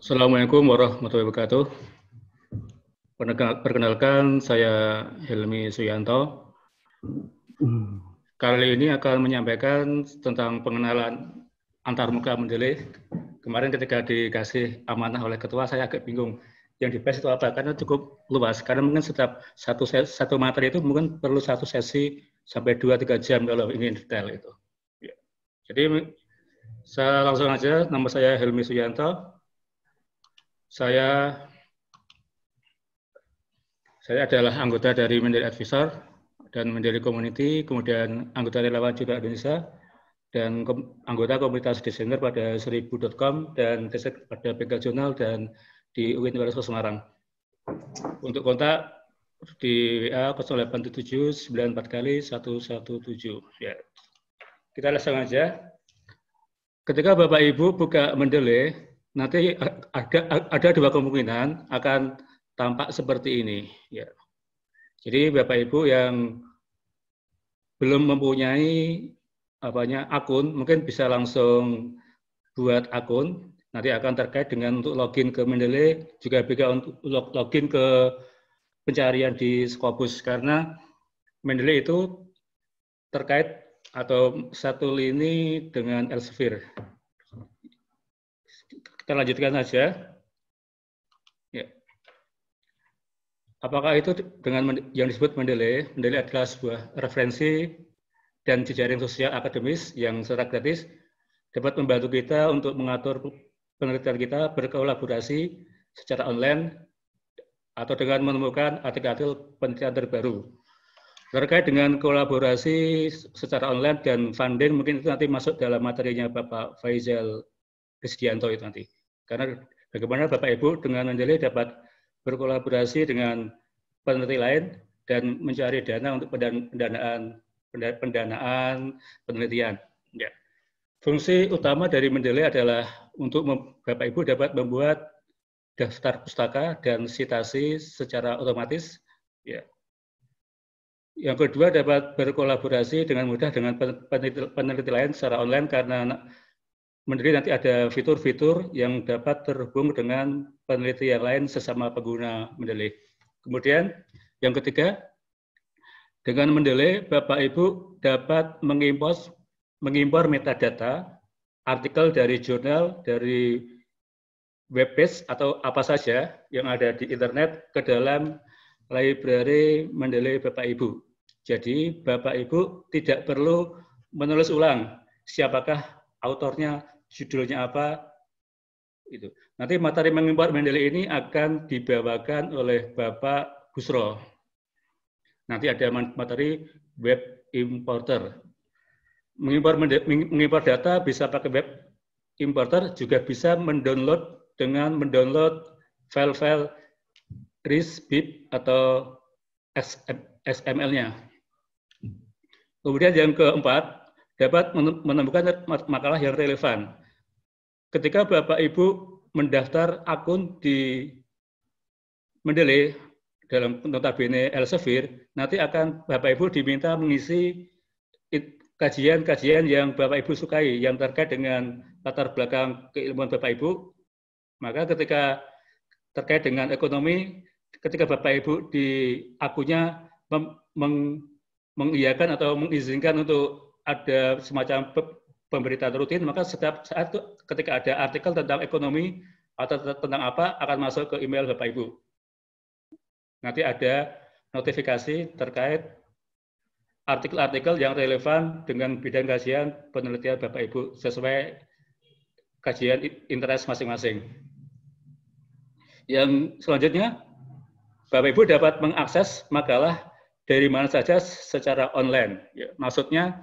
Assalamualaikum warahmatullahi wabarakatuh. Perkenalkan, saya Helmi Suyanto. Kali ini akan menyampaikan tentang pengenalan antarmuka mendele. Kemarin ketika dikasih amanah oleh ketua, saya agak bingung. Yang dibahas itu apa? Karena cukup luas. Karena mungkin setiap satu, satu materi itu mungkin perlu satu sesi sampai dua tiga jam kalau ingin detail itu. Ya. Jadi saya langsung aja, nama saya Helmi Suyanto, saya saya adalah anggota dari Mandiri Advisor dan Mandiri Community, kemudian anggota relawan Jurnal Indonesia, dan ke, anggota komunitas desainer pada seribu.com dan desain pada Bengkel Jurnal dan di UIN Universitas Semarang. Untuk kontak di WA 0877 94 kali 117. Ya. Kita langsung aja. Ketika Bapak Ibu buka Mendeley, nanti ada ada dua kemungkinan akan tampak seperti ini. Ya. Jadi Bapak Ibu yang belum mempunyai apanya akun, mungkin bisa langsung buat akun. Nanti akan terkait dengan untuk login ke Mendeley, juga bisa untuk login ke pencarian di Scopus karena Mendeley itu terkait atau satu lini dengan Elsevier. Kita lanjutkan saja. Ya. Apakah itu dengan yang disebut mendeley? Mendeley adalah sebuah referensi dan jejaring sosial akademis yang secara gratis dapat membantu kita untuk mengatur penelitian kita berkolaborasi secara online atau dengan menemukan artikel-artikel penelitian terbaru. Terkait dengan kolaborasi secara online dan funding, mungkin itu nanti masuk dalam materinya Bapak Faizal Krisdianto itu nanti. Karena bagaimana Bapak Ibu dengan Anjali dapat berkolaborasi dengan peneliti lain dan mencari dana untuk pendanaan pendanaan penelitian. Ya. Fungsi utama dari Mendeley adalah untuk Bapak Ibu dapat membuat daftar pustaka dan sitasi secara otomatis. Ya. Yang kedua dapat berkolaborasi dengan mudah dengan peneliti, peneliti lain secara online karena Mendiri nanti ada fitur-fitur yang dapat terhubung dengan peneliti yang lain sesama pengguna Mendeley. Kemudian yang ketiga, dengan Mendeley, Bapak Ibu dapat mengimpor, mengimpor metadata, artikel dari jurnal, dari webpage atau apa saja yang ada di internet ke dalam library Mendeley Bapak Ibu. Jadi Bapak Ibu tidak perlu menulis ulang siapakah autornya, judulnya apa, itu. Nanti materi mengimpor Mendeley ini akan dibawakan oleh Bapak Gusro. Nanti ada materi web importer. Mengimpor, mengimpor data bisa pakai web importer, juga bisa mendownload dengan mendownload file-file RIS, BIP, atau XML-nya. Kemudian yang keempat, dapat menemukan makalah yang relevan ketika Bapak Ibu mendaftar akun di Mendele dalam notabene Elsevier, nanti akan Bapak Ibu diminta mengisi kajian-kajian yang Bapak Ibu sukai, yang terkait dengan latar belakang keilmuan Bapak Ibu. Maka ketika terkait dengan ekonomi, ketika Bapak Ibu di akunnya meng mengiyakan atau mengizinkan untuk ada semacam pemberitaan rutin, maka setiap saat ketika ada artikel tentang ekonomi atau tentang apa akan masuk ke email Bapak Ibu. Nanti ada notifikasi terkait artikel-artikel yang relevan dengan bidang kajian penelitian Bapak Ibu sesuai kajian interest masing-masing. Yang selanjutnya, Bapak Ibu dapat mengakses makalah dari mana saja secara online. Ya, maksudnya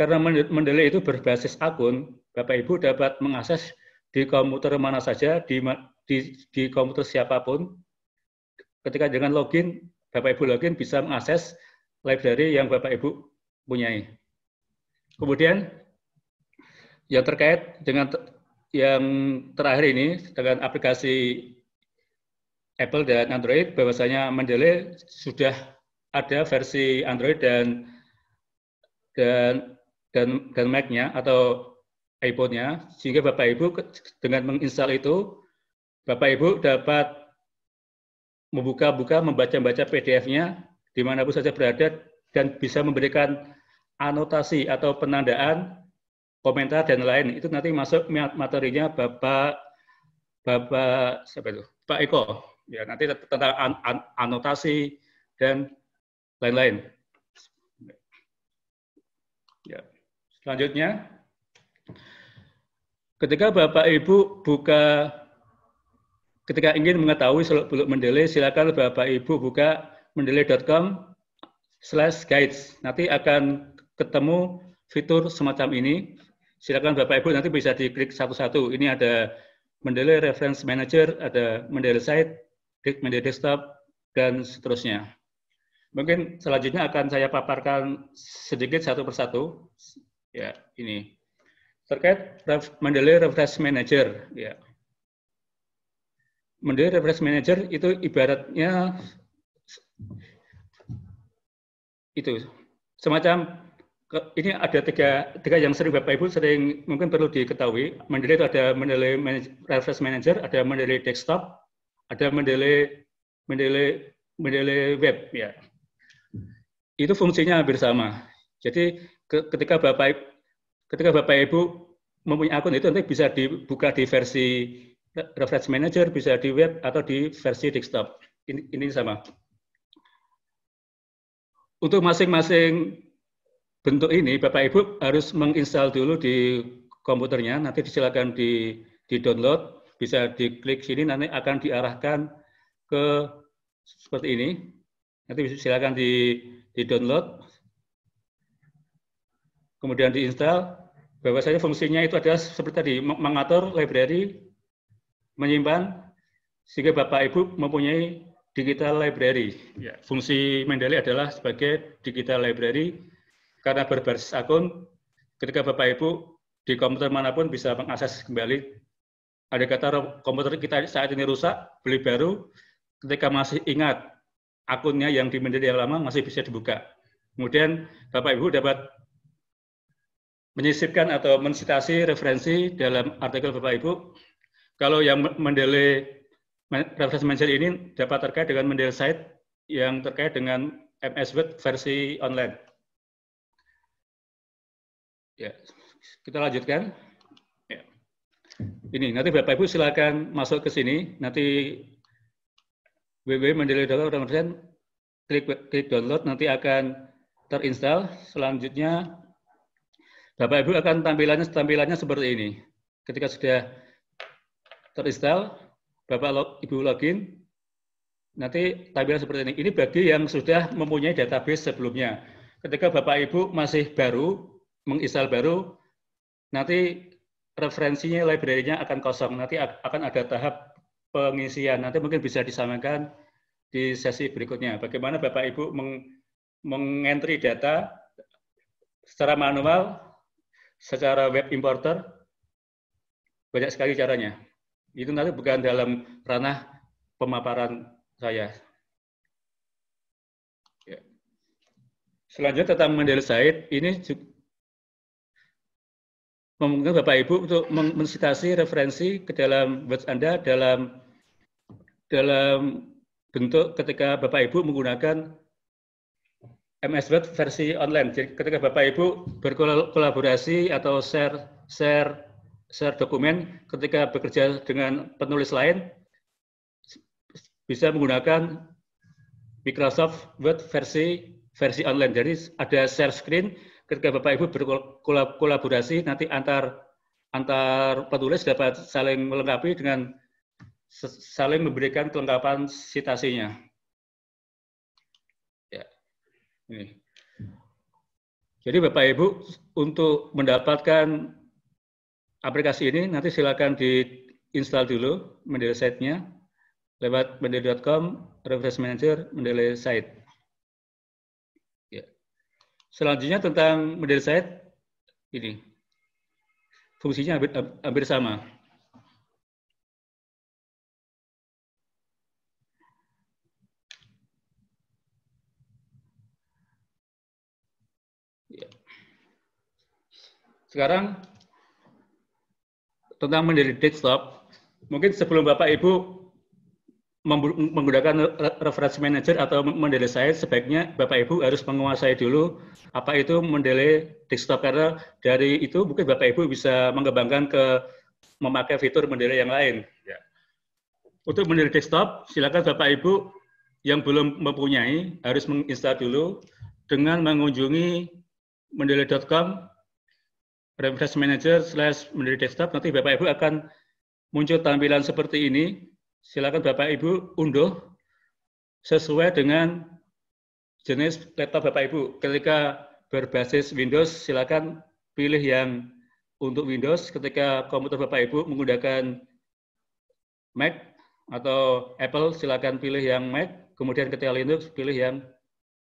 karena Mendeley itu berbasis akun, Bapak Ibu dapat mengakses di komputer mana saja, di, di, di komputer siapapun. Ketika dengan login, Bapak Ibu login bisa mengakses library yang Bapak Ibu punyai. Kemudian yang terkait dengan yang terakhir ini dengan aplikasi Apple dan Android bahwasanya Mendeley sudah ada versi Android dan dan dan dan Mac-nya atau iPhone-nya sehingga Bapak Ibu dengan menginstal itu Bapak Ibu dapat membuka-buka, membaca-baca PDF-nya di mana dimanapun saja berada dan bisa memberikan anotasi atau penandaan, komentar dan lain. Itu nanti masuk materinya Bapak Bapak siapa itu? Pak Eko. Ya, nanti tentang anotasi dan lain-lain. Selanjutnya, ketika Bapak Ibu buka, ketika ingin mengetahui seluk-beluk Mendeley, silakan Bapak Ibu buka mendelecom slash guides. Nanti akan ketemu fitur semacam ini. Silakan Bapak Ibu nanti bisa diklik satu-satu. Ini ada Mendele Reference Manager, ada Mendele Site, klik Mendele Desktop, dan seterusnya. Mungkin selanjutnya akan saya paparkan sedikit satu persatu Ya, ini. Terkait ref, Mendeley Reference Manager, ya. Mendeley Reference Manager itu ibaratnya itu semacam ini ada tiga, tiga yang sering Bapak Ibu sering mungkin perlu diketahui. Mendeley itu ada Mendeley Manage, Reference Manager, ada Mendeley Desktop, ada Mendeley Mendeley Mendeley Web ya. Itu fungsinya hampir sama. Jadi ketika Bapak ketika Bapak Ibu mempunyai akun itu nanti bisa dibuka di versi reference manager, bisa di web atau di versi desktop. Ini, ini sama. Untuk masing-masing bentuk ini Bapak Ibu harus menginstal dulu di komputernya, nanti disilakan di di-download, bisa diklik sini nanti akan diarahkan ke seperti ini. Nanti silakan di di-download kemudian diinstal, bahwasanya fungsinya itu adalah seperti tadi, mengatur library, menyimpan, sehingga Bapak Ibu mempunyai digital library. Ya, fungsi Mendeley adalah sebagai digital library karena berbasis akun, ketika Bapak Ibu di komputer manapun bisa mengakses kembali. Ada kata komputer kita saat ini rusak, beli baru, ketika masih ingat akunnya yang di Mendeley yang lama masih bisa dibuka. Kemudian Bapak Ibu dapat menyisipkan atau mensitasi referensi dalam artikel Bapak Ibu. Kalau yang mendele referensi mention ini dapat terkait dengan mendele site yang terkait dengan MS Word versi online. Ya, kita lanjutkan. Ya. Ini nanti Bapak Ibu silakan masuk ke sini. Nanti www.mendele.com klik klik download nanti akan terinstall. Selanjutnya Bapak Ibu akan tampilannya tampilannya seperti ini. Ketika sudah terinstall, Bapak log, Ibu login, nanti tampilan seperti ini. Ini bagi yang sudah mempunyai database sebelumnya. Ketika Bapak Ibu masih baru, menginstal baru, nanti referensinya library-nya akan kosong. Nanti akan ada tahap pengisian. Nanti mungkin bisa disamakan di sesi berikutnya. Bagaimana Bapak Ibu meng mengentri data secara manual secara web importer banyak sekali caranya. Itu nanti bukan dalam ranah pemaparan saya. Ya. Selanjutnya tentang model Said, ini memungkinkan Bapak Ibu untuk mensitasi referensi ke dalam web Anda dalam dalam bentuk ketika Bapak Ibu menggunakan MS Word versi online. Jadi ketika Bapak Ibu berkolaborasi atau share share share dokumen ketika bekerja dengan penulis lain bisa menggunakan Microsoft Word versi versi online. Jadi ada share screen ketika Bapak Ibu berkolaborasi nanti antar antar penulis dapat saling melengkapi dengan saling memberikan kelengkapan citasinya. Jadi Bapak Ibu untuk mendapatkan aplikasi ini nanti silakan diinstal dulu Mendeley site-nya lewat mendeley.com refresh manager Mendeley site. Ya. Selanjutnya tentang Mendeley site ini. Fungsinya hampir, hampir sama. Sekarang tentang mendiri desktop, mungkin sebelum Bapak Ibu menggunakan reference manager atau mendele site, sebaiknya Bapak Ibu harus menguasai dulu apa itu mendele desktop karena dari itu mungkin Bapak Ibu bisa mengembangkan ke memakai fitur mendele yang lain. Ya. Untuk mendele desktop, silakan Bapak Ibu yang belum mempunyai harus menginstal dulu dengan mengunjungi mendele.com Remtest Manager slash menjadi desktop. Nanti Bapak Ibu akan muncul tampilan seperti ini. Silakan Bapak Ibu unduh sesuai dengan jenis laptop Bapak Ibu. Ketika berbasis Windows, silakan pilih yang untuk Windows. Ketika komputer Bapak Ibu menggunakan Mac atau Apple, silakan pilih yang Mac. Kemudian ketika Linux, pilih yang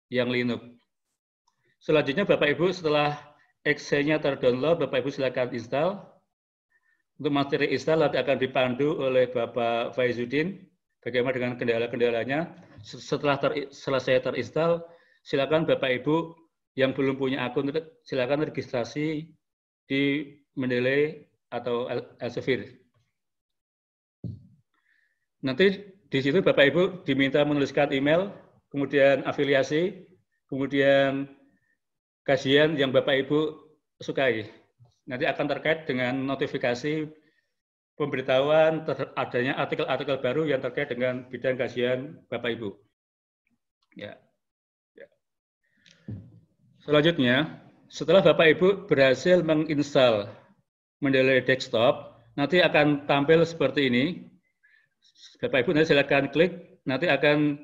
yang Linux. Selanjutnya Bapak Ibu setelah Excel-nya terdownload, Bapak Ibu silakan install. Untuk materi install nanti akan dipandu oleh Bapak Faizuddin bagaimana dengan kendala-kendalanya. Setelah ter, selesai terinstall, silakan Bapak Ibu yang belum punya akun silakan registrasi di Mendeley atau Elsevier. Nanti di situ Bapak Ibu diminta menuliskan email, kemudian afiliasi, kemudian kajian yang Bapak Ibu sukai. Nanti akan terkait dengan notifikasi pemberitahuan adanya artikel-artikel baru yang terkait dengan bidang kajian Bapak Ibu. Ya. ya. Selanjutnya, setelah Bapak Ibu berhasil menginstal Mendeley desktop, nanti akan tampil seperti ini. Bapak Ibu nanti silakan klik, nanti akan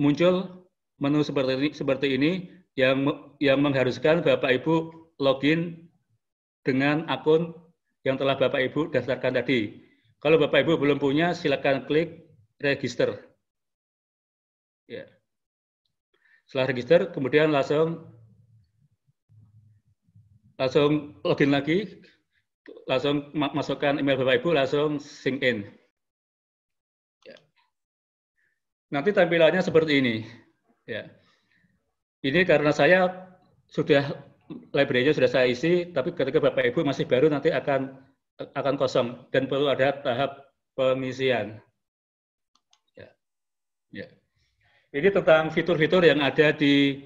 muncul menu seperti ini, seperti ini yang yang mengharuskan Bapak Ibu login dengan akun yang telah Bapak Ibu daftarkan tadi. Kalau Bapak Ibu belum punya, silakan klik register. Ya. Setelah register, kemudian langsung langsung login lagi, langsung masukkan email Bapak Ibu, langsung sign in. Ya. Nanti tampilannya seperti ini. Ya. Ini karena saya sudah library-nya sudah saya isi, tapi ketika Bapak Ibu masih baru nanti akan akan kosong dan perlu ada tahap pengisian. Ya. Ya. Ini tentang fitur-fitur yang ada di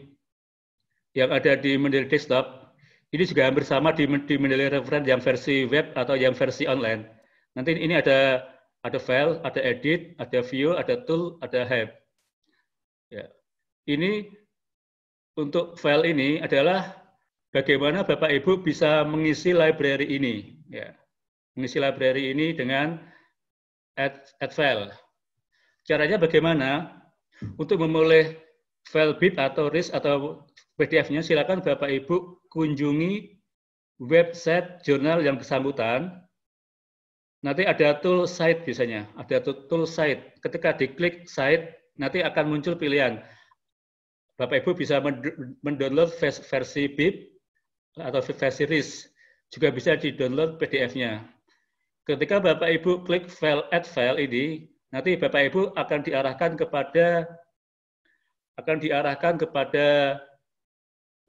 yang ada di Mendeley Desktop. Ini juga hampir sama di, di Mendeley Reference yang versi web atau yang versi online. Nanti ini ada ada file, ada edit, ada view, ada tool, ada help. Ya. Ini untuk file ini adalah bagaimana Bapak Ibu bisa mengisi library ini, ya. mengisi library ini dengan add, add file. Caranya bagaimana? Untuk memulai file bit atau RIS atau PDF-nya, silakan Bapak Ibu kunjungi website jurnal yang bersangkutan. Nanti ada tool site biasanya, ada tool site. Ketika diklik site, nanti akan muncul pilihan Bapak Ibu bisa mendownload versi BIP atau versi RIS. Juga bisa di-download PDF-nya. Ketika Bapak Ibu klik file add file ini, nanti Bapak Ibu akan diarahkan kepada akan diarahkan kepada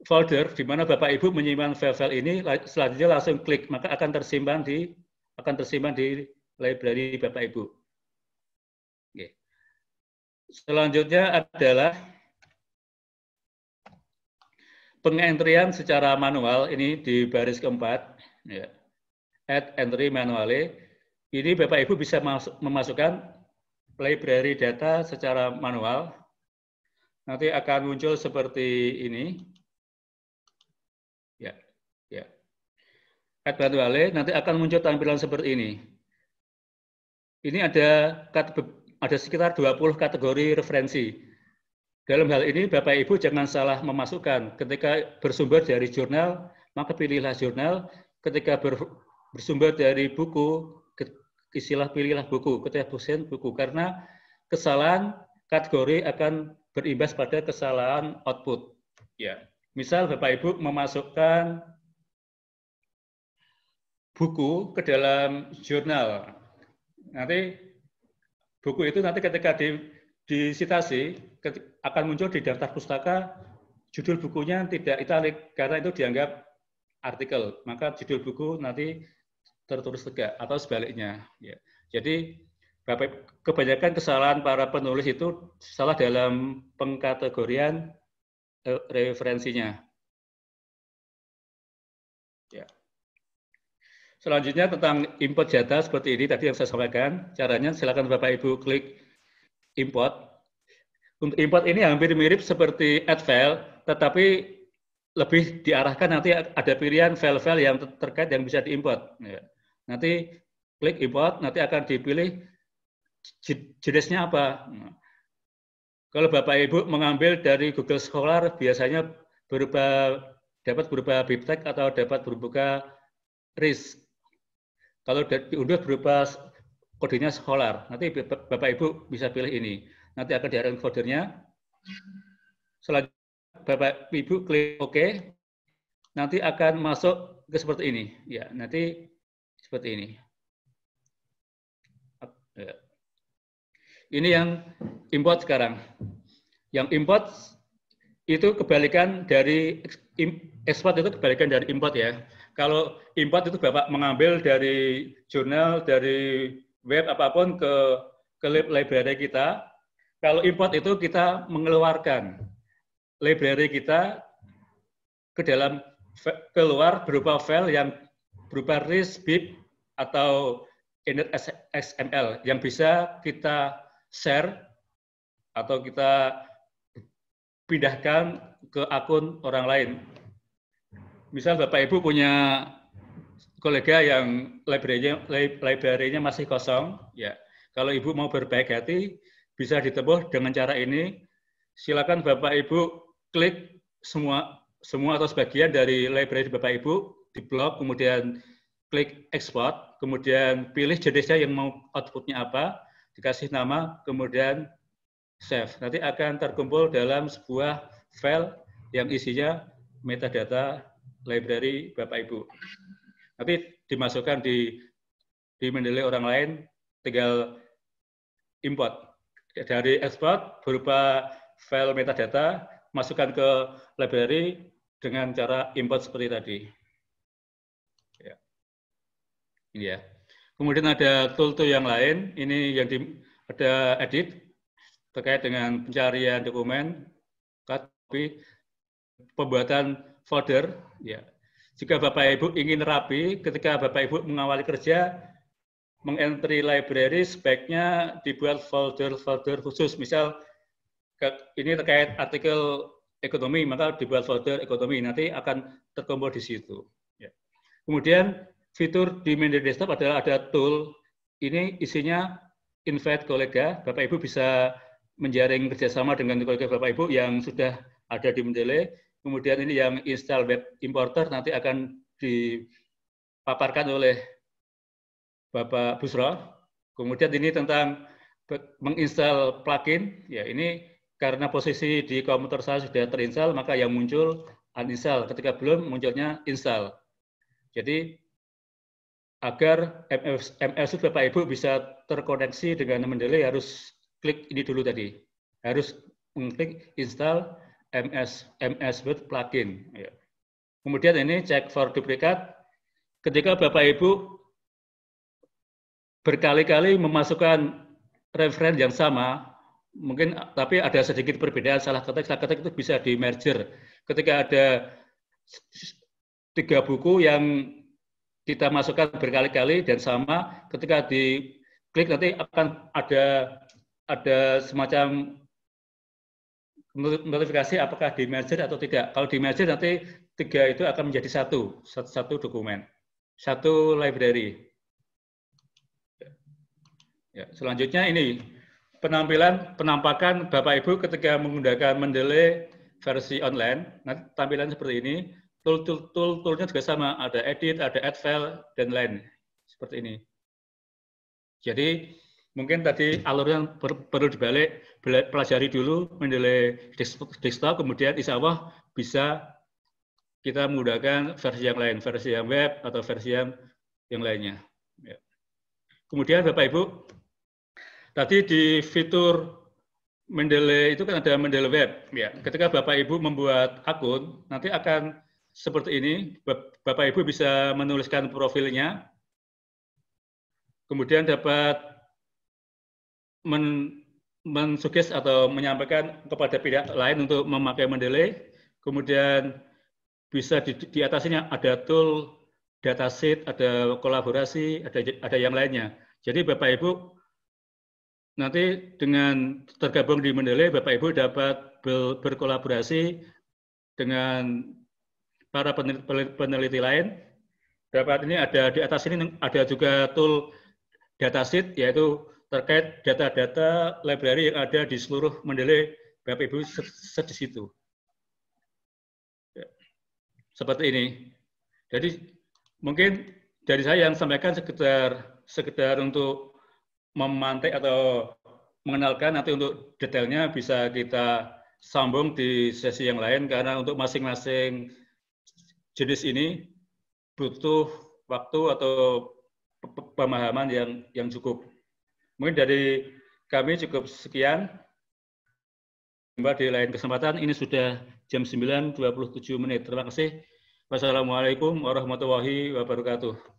folder di mana Bapak Ibu menyimpan file-file ini, selanjutnya langsung klik, maka akan tersimpan di akan tersimpan di library Bapak Ibu. Selanjutnya adalah pengentrian secara manual ini di baris keempat, ya. add entry manually, ini Bapak Ibu bisa masuk, memasukkan library data secara manual. Nanti akan muncul seperti ini. Ya, ya. Add manually, nanti akan muncul tampilan seperti ini. Ini ada ada sekitar 20 kategori referensi. Dalam hal ini, Bapak Ibu jangan salah memasukkan. Ketika bersumber dari jurnal, maka pilihlah jurnal. Ketika bersumber dari buku, istilah pilihlah buku. Ketika dosen, buku. Karena kesalahan kategori akan berimbas pada kesalahan output. Ya, Misal Bapak Ibu memasukkan buku ke dalam jurnal. Nanti buku itu nanti ketika di di disitasi akan muncul di daftar pustaka judul bukunya tidak italik karena itu dianggap artikel maka judul buku nanti tertulis tegak atau sebaliknya ya. jadi kebanyakan kesalahan para penulis itu salah dalam pengkategorian e, referensinya. Ya. Selanjutnya tentang input data seperti ini tadi yang saya sampaikan. Caranya silakan Bapak Ibu klik import. Untuk import ini hampir mirip seperti add file, tetapi lebih diarahkan nanti ada pilihan file-file yang terkait yang bisa diimport. Ya. Nanti klik import, nanti akan dipilih jenisnya apa. Ya. Kalau Bapak Ibu mengambil dari Google Scholar biasanya berupa dapat berupa biptek atau dapat berupa RIS. Kalau diunduh berupa kodenya scholar. Nanti Bapak Ibu bisa pilih ini. Nanti akan diarahkan kodenya. Selanjutnya Bapak Ibu klik OK. Nanti akan masuk ke seperti ini. Ya, nanti seperti ini. Ya. Ini yang import sekarang. Yang import itu kebalikan dari export. itu kebalikan dari import ya. Kalau import itu Bapak mengambil dari jurnal, dari web apapun ke ke library kita. Kalau import itu kita mengeluarkan library kita ke dalam keluar berupa file yang berupa RIS, BIP, atau init XML yang bisa kita share atau kita pindahkan ke akun orang lain. Misal Bapak Ibu punya kolega yang library-nya library masih kosong, ya. Kalau Ibu mau berbaik hati, bisa ditempuh dengan cara ini. Silakan Bapak Ibu klik semua semua atau sebagian dari library Bapak Ibu di blog, kemudian klik export, kemudian pilih jenisnya yang mau outputnya apa, dikasih nama, kemudian save. Nanti akan terkumpul dalam sebuah file yang isinya metadata library Bapak Ibu. Nanti dimasukkan di di dimandiri orang lain, tinggal import. Dari export berupa file metadata, masukkan ke library dengan cara import seperti tadi. Ya. Ini ya. Kemudian ada tool-tool yang lain, ini yang di, ada edit terkait dengan pencarian dokumen, copy, pembuatan folder, ya jika Bapak Ibu ingin rapi ketika Bapak Ibu mengawali kerja, mengentry library sebaiknya dibuat folder-folder khusus. Misal ini terkait artikel ekonomi, maka dibuat folder ekonomi. Nanti akan terkumpul di situ. Ya. Kemudian fitur di Mendeley Desktop adalah ada tool. Ini isinya invite kolega. Bapak Ibu bisa menjaring kerjasama dengan kolega Bapak Ibu yang sudah ada di Mendeley Kemudian ini yang install web importer nanti akan dipaparkan oleh Bapak Busro. Kemudian ini tentang menginstal plugin. Ya, ini karena posisi di komputer saya sudah terinstall, maka yang muncul uninstall. Ketika belum, munculnya install. Jadi agar MS, Bapak Ibu bisa terkoneksi dengan Mendeley harus klik ini dulu tadi. Harus mengklik install MS MS Word plugin. Ya. Kemudian ini cek for duplicate. Ketika Bapak Ibu berkali-kali memasukkan referensi yang sama, mungkin tapi ada sedikit perbedaan salah ketik salah ketik itu bisa di merger. Ketika ada tiga buku yang kita masukkan berkali-kali dan sama, ketika di klik nanti akan ada ada semacam notifikasi apakah di merger atau tidak. Kalau di merger nanti tiga itu akan menjadi satu, satu, satu dokumen, satu library. Ya, selanjutnya ini penampilan penampakan Bapak Ibu ketika menggunakan Mendeley versi online. Nanti tampilan seperti ini. tool tool, tool, tool juga sama, ada edit, ada add file dan lain seperti ini. Jadi Mungkin tadi alurnya perlu dibalik, pelajari dulu Mendele desktop, kemudian insya Allah bisa kita menggunakan versi yang lain, versi yang web atau versi yang, yang lainnya. Ya. Kemudian Bapak Ibu, tadi di fitur Mendele itu kan ada Mendele Web. Ya, ketika Bapak Ibu membuat akun, nanti akan seperti ini. Bapak Ibu bisa menuliskan profilnya, kemudian dapat men mensuges atau menyampaikan kepada pihak lain untuk memakai Mendeley. Kemudian bisa di, di atasnya ada tool, dataset, ada kolaborasi, ada ada yang lainnya. Jadi Bapak Ibu nanti dengan tergabung di Mendeley, Bapak Ibu dapat ber, berkolaborasi dengan para peneliti, peneliti lain. Dapat ini ada di atas ini ada juga tool dataset yaitu terkait data-data library yang ada di seluruh Mendeley Bapak Ibu di situ. Ya. Seperti ini. Jadi mungkin dari saya yang sampaikan sekedar sekedar untuk memantik atau mengenalkan nanti untuk detailnya bisa kita sambung di sesi yang lain karena untuk masing-masing jenis ini butuh waktu atau pemahaman yang yang cukup. Mungkin dari kami cukup sekian. Mbak di lain kesempatan. Ini sudah jam 9.27 menit. Terima kasih. Wassalamualaikum warahmatullahi wabarakatuh.